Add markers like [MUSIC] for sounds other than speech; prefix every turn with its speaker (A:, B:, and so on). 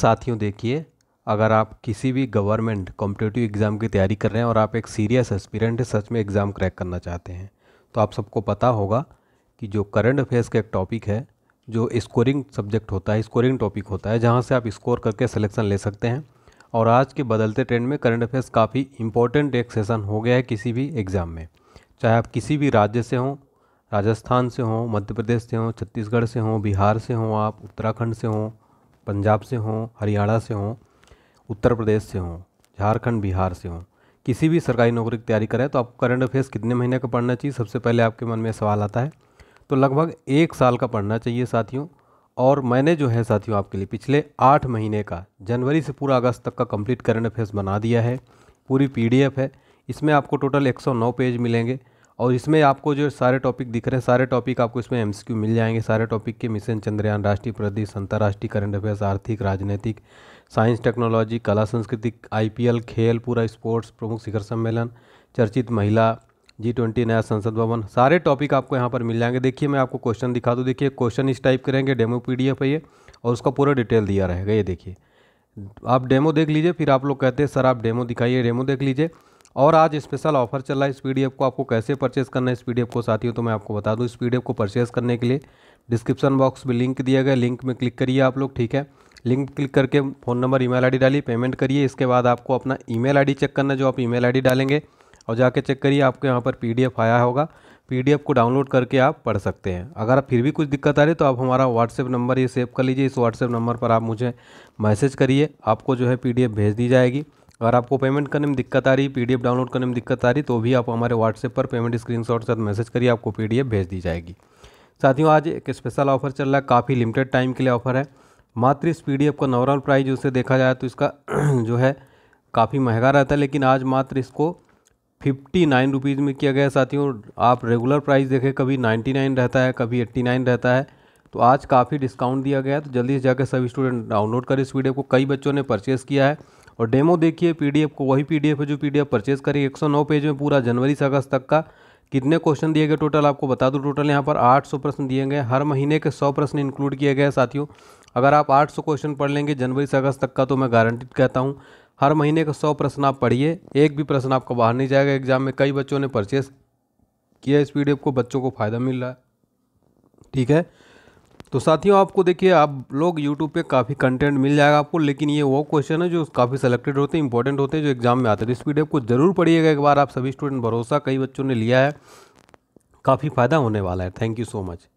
A: साथियों देखिए अगर आप किसी भी गवर्नमेंट कॉम्पिटेटिव एग्ज़ाम की तैयारी कर रहे हैं और आप एक सीरियस एस्पिरेंट है सच में एग्ज़ाम क्रैक करना चाहते हैं तो आप सबको पता होगा कि जो करंट अफेयर्स का एक टॉपिक है जो स्कोरिंग सब्जेक्ट होता है स्कोरिंग टॉपिक होता है जहाँ से आप स्कोर करके सिलेक्शन ले सकते हैं और आज के बदलते ट्रेंड में करंट अफेयर्स काफ़ी इंपॉर्टेंट एक सेशन हो गया है किसी भी एग्ज़ाम में चाहे आप किसी भी राज्य से हों राजस्थान से हों मध्य प्रदेश से हों छत्तीसगढ़ से हों बिहार से हों आप उत्तराखंड से हों पंजाब से हों हरियाणा से हों उत्तर प्रदेश से हों झारखंड बिहार से हों किसी भी सरकारी नौकरी की तैयारी करें तो आपको करंट अफेयर्स कितने महीने का पढ़ना चाहिए सबसे पहले आपके मन में सवाल आता है तो लगभग एक साल का पढ़ना चाहिए साथियों और मैंने जो है साथियों आपके लिए पिछले आठ महीने का जनवरी से पूरा अगस्त तक का कंप्लीट करंट अफेयर्स बना दिया है पूरी पीडीएफ है इसमें आपको टोटल 109 पेज मिलेंगे और इसमें आपको जो सारे टॉपिक दिख रहे हैं सारे टॉपिक आपको इसमें एम मिल जाएंगे सारे टॉपिक के मिशन चंद्रयान राष्ट्रीय प्रदेश अंतर्राष्ट्रीय करंट अफेयर्स आर्थिक राजनीतिक साइंस टेक्नोलॉजी कला संस्कृति आईपीएल खेल पूरा स्पोर्ट्स प्रमुख शिखर सम्मेलन चर्चित महिला जी ट्वेंटी नया संसद भवन सारे टॉपिक आपको यहाँ पर मिल जाएंगे देखिए मैं आपको क्वेश्चन दिखा दूँ देखिए क्वेश्चन इस टाइप करेंगे डेमो पीडीएफ है ये और उसका पूरा डिटेल दिया रहेगा ये देखिए आप डेमो देख लीजिए फिर आप लोग कहते हैं सर आप डेमो दिखाइए डेमो देख लीजिए और आज स्पेशल ऑफर चल रहा है इस पी को आपको कैसे परचेस करना है इस पी को साथियों तो मैं आपको बता दूँ इस पी को परचेस करने के लिए डिस्क्रिप्शन बॉक्स में लिंक दिया गया लिंक में क्लिक करिए आप लोग ठीक है लिंक क्लिक करके फ़ोन नंबर ईमेल आईडी डालिए पेमेंट करिए इसके बाद आपको अपना ईमेल आईडी चेक करना जो आप ईमेल आईडी डालेंगे और जाके चेक करिए आपके यहाँ पर पीडीएफ आया होगा पीडीएफ को डाउनलोड करके आप पढ़ सकते हैं अगर फिर भी कुछ दिक्कत आ रही तो आप हमारा व्हाट्सएप नंबर ये सेव कर लीजिए इस व्हाट्सएप नंबर पर आप मुझे मैसेज करिए आपको जो है पी भेज दी जाएगी अगर आपको पेमेंट करने में दिक्कत आ रही पीडीएफ डाउनलोड करने में दिक्कत आ रही तो भी आप हमारे व्हाट्सएप पर पेमेंट स्क्रीनशॉट के साथ मैसेज करिए आपको पीडीएफ भेज दी जाएगी साथियों आज एक स्पेशल ऑफर चल रहा है काफ़ी लिमिटेड टाइम के लिए ऑफर है मात्र इस पी का नॉर्मल प्राइस उसे देखा जाए तो इसका [CLEARS THROAT] जो है काफ़ी महंगा रहता है लेकिन आज मात्र इसको फिफ्टी नाइन रुपीज़ में किया गया साथियों आप रेगुलर प्राइस देखें कभी नाइन्टी नाइन रहता है कभी एट्टी नाइन रहता है तो आज काफ़ी डिस्काउंट दिया गया है तो जल्दी से जाकर सभी स्टूडेंट डाउनलोड करें इस वीडियो को कई बच्चों ने परचेस किया है और डेमो देखिए पीडीएफ को वही पीडीएफ है जो पीडीएफ परचेस करिए 109 पेज में पूरा जनवरी से अगस्त तक का कितने क्वेश्चन दिए गए टोटल आपको बता दूँ टोटल यहाँ पर आठ प्रश्न दिए गए हर महीने के सौ प्रश्न इंक्लूड किए गए साथियों अगर आप आठ क्वेश्चन पढ़ लेंगे जनवरी से अगस्त तक का तो मैं गारंटी कहता हूँ हर महीने का सौ प्रश्न आप पढ़िए एक भी प्रश्न आपका बाहर नहीं जाएगा एग्जाम में कई बच्चों ने परचेस किया इस पीडीएफ को बच्चों को फ़ायदा मिल रहा है ठीक है तो साथियों आपको देखिए आप लोग यूट्यूब पे काफ़ी कंटेंट मिल जाएगा आपको लेकिन ये वो क्वेश्चन है जो काफ़ी सेलेक्टेड होते हैं इंपॉर्टेंट होते हैं जो एग्जाम में आते हैं तो इस वीडियो को जरूर पढ़िएगा एक बार आप सभी स्टूडेंट भरोसा कई बच्चों ने लिया है काफ़ी फ़ायदा होने वाला है थैंक यू सो मच